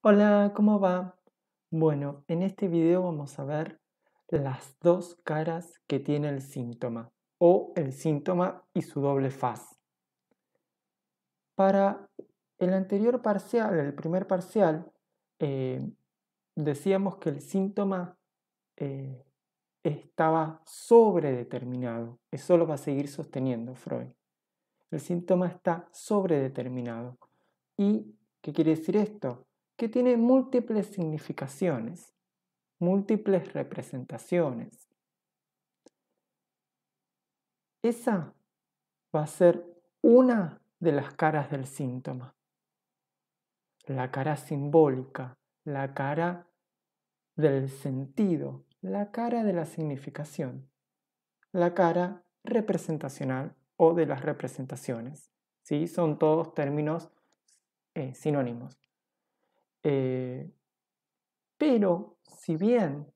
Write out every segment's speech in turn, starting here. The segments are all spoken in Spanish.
Hola, ¿cómo va? Bueno, en este video vamos a ver las dos caras que tiene el síntoma o el síntoma y su doble faz. Para el anterior parcial, el primer parcial, eh, decíamos que el síntoma eh, estaba sobredeterminado. Eso lo va a seguir sosteniendo Freud. El síntoma está sobredeterminado. ¿Y qué quiere decir esto? que tiene múltiples significaciones, múltiples representaciones. Esa va a ser una de las caras del síntoma, la cara simbólica, la cara del sentido, la cara de la significación, la cara representacional o de las representaciones. ¿sí? Son todos términos eh, sinónimos. Eh, pero si bien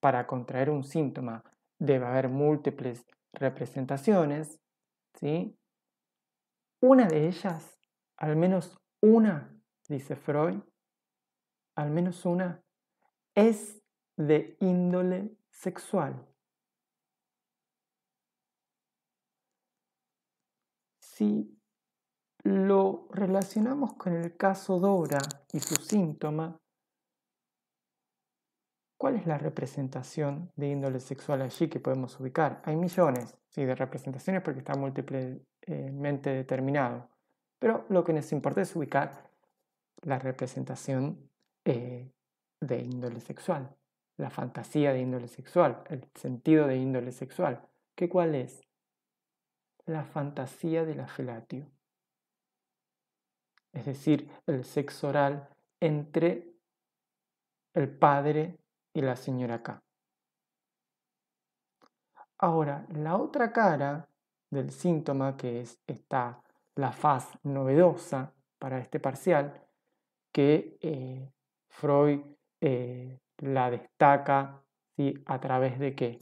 para contraer un síntoma debe haber múltiples representaciones, ¿sí? Una de ellas, al menos una, dice Freud, al menos una, es de índole sexual. sí lo relacionamos con el caso Dora y su síntoma, ¿cuál es la representación de índole sexual allí que podemos ubicar? Hay millones ¿sí? de representaciones porque está múltiplemente determinado, pero lo que nos importa es ubicar la representación eh, de índole sexual, la fantasía de índole sexual, el sentido de índole sexual. ¿Qué cuál es? La fantasía de la felatio es decir, el sexo oral entre el padre y la señora K. Ahora, la otra cara del síntoma, que es esta, la faz novedosa para este parcial, que eh, Freud eh, la destaca a través de qué?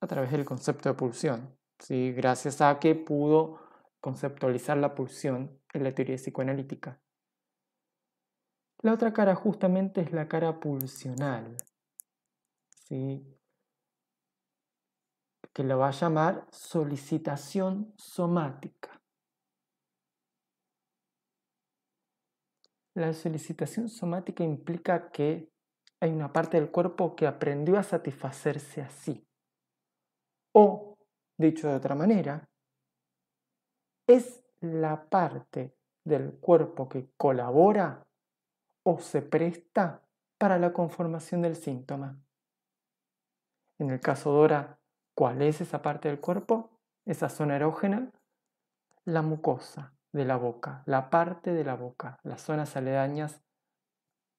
A través del concepto de pulsión, ¿sí? gracias a que pudo conceptualizar la pulsión en la teoría psicoanalítica. La otra cara justamente es la cara pulsional, que la va a llamar solicitación somática. La solicitación somática implica que hay una parte del cuerpo que aprendió a satisfacerse así. O, dicho de otra manera, es la parte del cuerpo que colabora o se presta para la conformación del síntoma. En el caso de Dora, ¿cuál es esa parte del cuerpo? Esa zona erógena, la mucosa de la boca, la parte de la boca, las zonas aledañas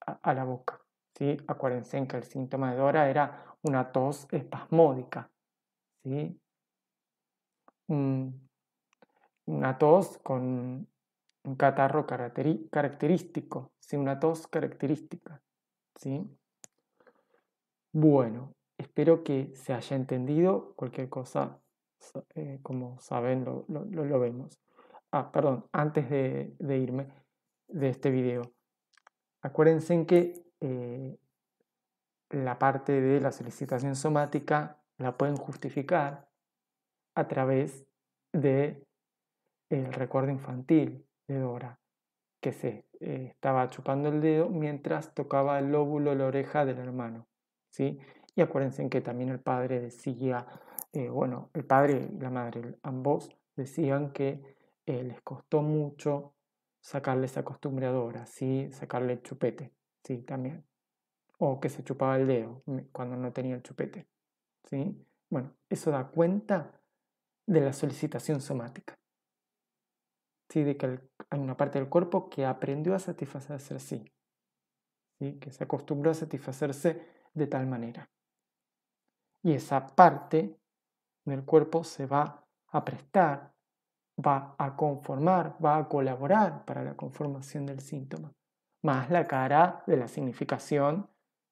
a, la boca. ¿sí? Acuérdense que el síntoma de Dora era una tos espasmódica, ¿sí? Mm, una tos con un catarro característico, ¿sí? una tos característica. ¿sí? Bueno, espero que se haya entendido. Cualquier cosa, eh, como saben, lo, vemos. Ah, perdón, antes de, irme de este video, acuérdense en que eh, la parte de la solicitación somática la pueden justificar a través de el recuerdo infantil de Dora, que se eh, estaba chupando el dedo mientras tocaba el lóbulo la oreja del hermano. ¿sí? Y acuérdense que también el padre decía, eh, bueno, el padre y la madre, ambos decían que eh, les costó mucho sacarle esa costumbre a Dora, ¿sí? sacarle el chupete, sí, también. O que se chupaba el dedo cuando no tenía el chupete. ¿sí? Bueno, eso da cuenta de la solicitación somática de que hay una parte del cuerpo que aprendió a satisfacerse así, ¿sí? que se acostumbró a satisfacerse de tal manera. Y esa parte del cuerpo se va a prestar, va a conformar, va a colaborar para la conformación del síntoma, más la cara de la significación,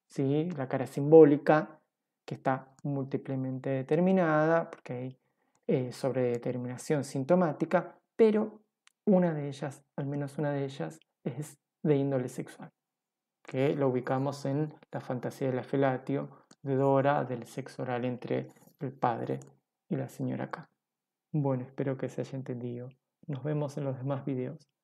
¿sí? la cara simbólica, que está múltiplemente determinada, porque hay eh, sobredeterminación sintomática, pero una de ellas, al menos una de ellas, es de índole sexual, que lo ubicamos en la fantasía de la felatio de Dora del sexo oral entre el padre y la señora K. Bueno, espero que se haya entendido. Nos vemos en los demás videos.